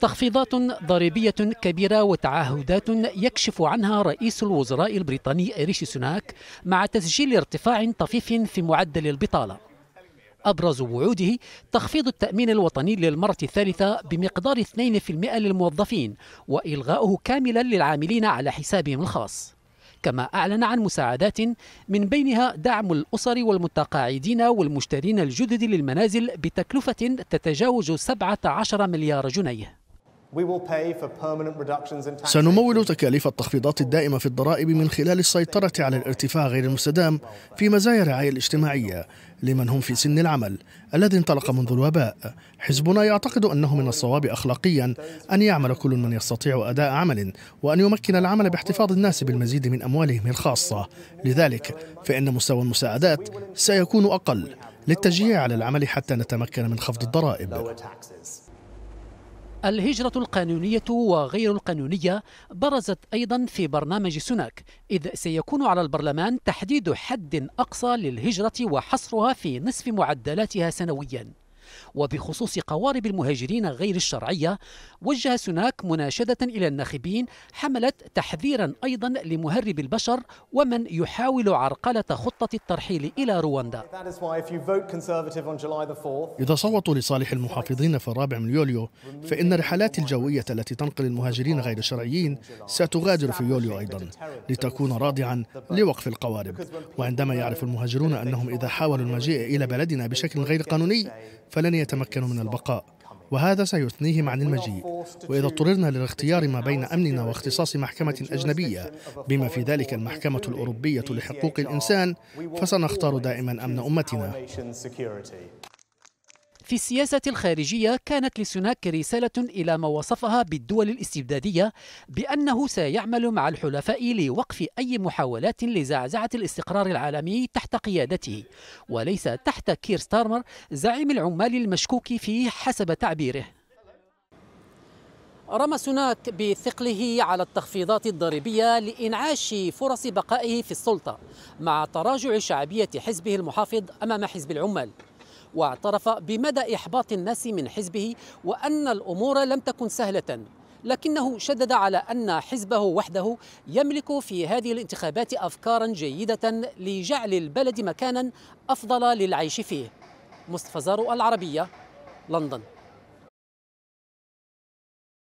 تخفيضات ضريبية كبيرة وتعهدات يكشف عنها رئيس الوزراء البريطاني ريشي سوناك مع تسجيل ارتفاع طفيف في معدل البطالة أبرز وعوده تخفيض التأمين الوطني للمرة الثالثة بمقدار 2% للموظفين وإلغاؤه كاملا للعاملين على حسابهم الخاص كما أعلن عن مساعدات من بينها دعم الأسر والمتقاعدين والمشترين الجدد للمنازل بتكلفة تتجاوز 17 مليار جنيه سنمول تكاليف التخفيضات الدائمة في الضرائب من خلال السيطرة على الارتفاع غير المستدام في مزايا الرعاية الاجتماعية لمن هم في سن العمل الذي انطلق منذ الوباء حزبنا يعتقد أنه من الصواب أخلاقيا أن يعمل كل من يستطيع أداء عمل وأن يمكن العمل باحتفاظ الناس بالمزيد من أموالهم الخاصة لذلك فإن مستوى المساعدات سيكون أقل للتشجيع على العمل حتى نتمكن من خفض الضرائب الهجرة القانونية وغير القانونية برزت أيضا في برنامج سوناك إذ سيكون على البرلمان تحديد حد أقصى للهجرة وحصرها في نصف معدلاتها سنويا وبخصوص قوارب المهاجرين غير الشرعية وجه سناك مناشدة إلى الناخبين حملت تحذيرا أيضا لمهرب البشر ومن يحاول عرقلة خطة الترحيل إلى رواندا إذا صوتوا لصالح المحافظين في الرابع من يوليو فإن الرحلات الجوية التي تنقل المهاجرين غير الشرعيين ستغادر في يوليو أيضا لتكون راضعا لوقف القوارب وعندما يعرف المهاجرون أنهم إذا حاولوا المجيء إلى بلدنا بشكل غير قانوني فلن يتمكنوا من البقاء وهذا سيثنيهم عن المجيء وإذا اضطررنا للاختيار ما بين أمننا واختصاص محكمة أجنبية بما في ذلك المحكمة الأوروبية لحقوق الإنسان فسنختار دائما أمن أمتنا في السياسة الخارجية كانت لسوناك رسالة إلى ما وصفها بالدول الاستبدادية بأنه سيعمل مع الحلفاء لوقف أي محاولات لزعزعة الاستقرار العالمي تحت قيادته وليس تحت كير ستارمر زعيم العمال المشكوك فيه حسب تعبيره رمى سوناك بثقله على التخفيضات الضريبية لإنعاش فرص بقائه في السلطة مع تراجع شعبية حزبه المحافظ أمام حزب العمال واعترف بمدى إحباط الناس من حزبه وأن الأمور لم تكن سهلة لكنه شدد على أن حزبه وحده يملك في هذه الانتخابات أفكارا جيدة لجعل البلد مكانا أفضل للعيش فيه مصطفى زارو العربية لندن